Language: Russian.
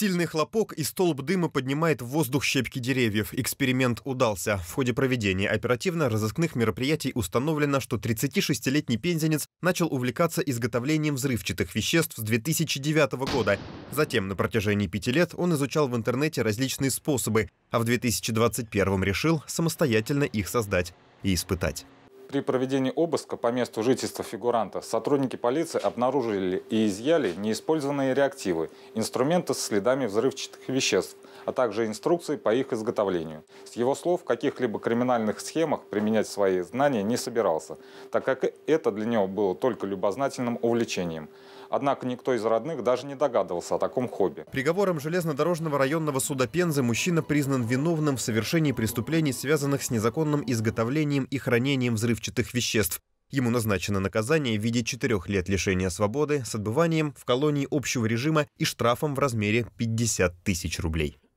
Сильный хлопок и столб дыма поднимает в воздух щепки деревьев. Эксперимент удался. В ходе проведения оперативно-розыскных мероприятий установлено, что 36-летний пензенец начал увлекаться изготовлением взрывчатых веществ с 2009 года. Затем на протяжении пяти лет он изучал в интернете различные способы, а в 2021 решил самостоятельно их создать и испытать. При проведении обыска по месту жительства фигуранта сотрудники полиции обнаружили и изъяли неиспользованные реактивы, инструменты с следами взрывчатых веществ, а также инструкции по их изготовлению. С его слов, в каких-либо криминальных схемах применять свои знания не собирался, так как это для него было только любознательным увлечением. Однако никто из родных даже не догадывался о таком хобби. Приговором железнодорожного районного суда Пензы мужчина признан виновным в совершении преступлений, связанных с незаконным изготовлением и хранением взрывчатых взрывчатых веществ. Ему назначено наказание в виде четырех лет лишения свободы с отбыванием в колонии общего режима и штрафом в размере 50 тысяч рублей.